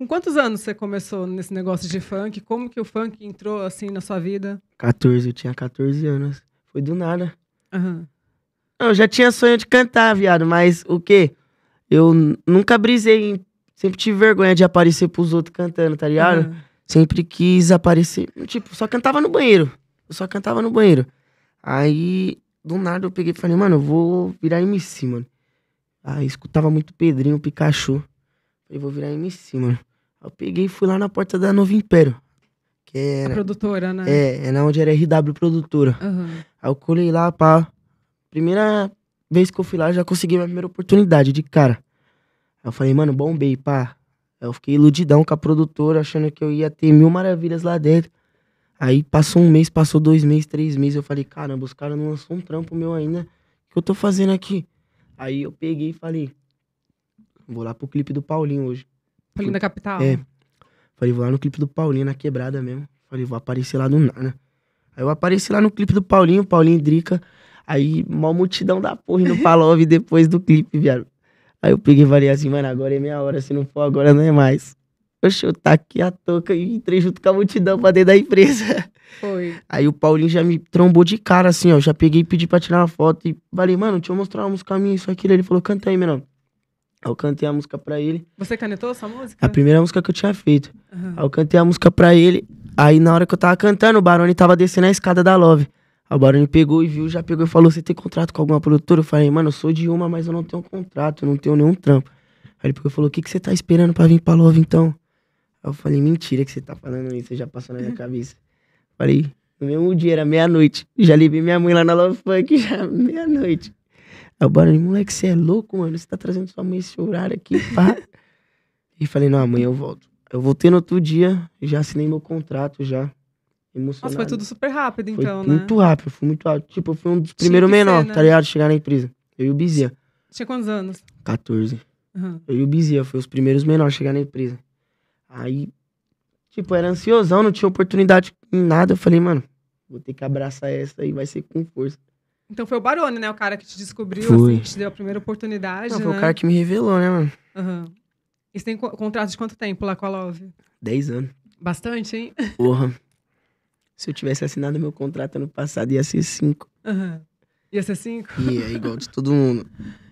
Com quantos anos você começou nesse negócio de funk? Como que o funk entrou assim na sua vida? 14, eu tinha 14 anos. Foi do nada. Uhum. Não, eu já tinha sonho de cantar, viado, mas o quê? Eu nunca brisei hein? Sempre tive vergonha de aparecer pros outros cantando, tá ligado? Uhum. Sempre quis aparecer. Tipo, só cantava no banheiro. Eu só cantava no banheiro. Aí, do nada, eu peguei e falei, mano, eu vou virar MC, mano. Aí escutava muito Pedrinho, Pikachu. Falei, vou virar MC, mano. Eu peguei e fui lá na porta da Novo Império. Que era, a produtora, né? É, é, na onde era RW Produtora. Uhum. Aí eu colei lá, pá. Primeira vez que eu fui lá, eu já consegui minha primeira oportunidade de cara. Aí eu falei, mano, bombei, pá. Aí eu fiquei iludidão com a produtora, achando que eu ia ter mil maravilhas lá dentro. Aí passou um mês, passou dois meses, três meses. Eu falei, caramba, os caras não lançou um trampo meu ainda. O que eu tô fazendo aqui? Aí eu peguei e falei, vou lá pro clipe do Paulinho hoje. Paulinho da capital? É. Falei, vou lá no clipe do Paulinho, na quebrada mesmo. Falei, vou aparecer lá do nada. Aí eu apareci lá no clipe do Paulinho, Paulinho e Drica. Aí, mó multidão da porra no Palove depois do clipe, viado. Aí eu peguei e falei assim, mano, agora é meia hora, se não for agora não é mais. Eu chutar tá aqui a toca e entrei junto com a multidão pra dentro da empresa. Foi. Aí o Paulinho já me trombou de cara, assim, ó. Já peguei e pedi pra tirar uma foto e falei, mano, deixa eu mostrar uma música minha, isso, aquilo. Ele falou, canta aí, meu nome. Aí eu cantei a música pra ele. Você canetou essa música? A primeira música que eu tinha feito. Uhum. Aí eu cantei a música pra ele. Aí na hora que eu tava cantando, o Barone tava descendo a escada da Love. Aí o Barone pegou e viu, já pegou e falou: Você tem contrato com alguma produtora? Eu falei: Mano, eu sou de uma, mas eu não tenho contrato, eu não tenho nenhum trampo. Aí ele pegou e falou: O que, que você tá esperando pra vir pra Love então? Aí eu falei: Mentira que você tá falando isso, já passou na minha cabeça. Falei: No mesmo dia, era meia-noite. Já levei minha mãe lá na Love Funk, já meia-noite. Aí o Baroni, moleque, você é louco, mano? Você tá trazendo sua mãe esse horário aqui, pá. e falei, não, amanhã eu volto. Eu voltei no outro dia, já assinei meu contrato, já. Emocionado. Nossa, foi tudo super rápido, foi então, né? muito rápido, foi muito rápido. Tipo, eu fui um dos primeiros menores, né? tá ligado? Chegar na empresa. Eu e o Bizia. Tinha quantos anos? 14. Uhum. Eu e o Bizia, foi os primeiros menores a chegar na empresa. Aí, tipo, era ansiosão, não tinha oportunidade em nada. Eu falei, mano, vou ter que abraçar essa e vai ser com força. Então foi o Barone, né? O cara que te descobriu, assim, que te deu a primeira oportunidade. Não, foi né? o cara que me revelou, né, mano? Uhum. E você tem co contrato de quanto tempo lá com a Love? Dez anos. Bastante, hein? Porra. Se eu tivesse assinado meu contrato ano passado, ia ser cinco. Uhum. Ia ser cinco? Ia, igual de todo mundo.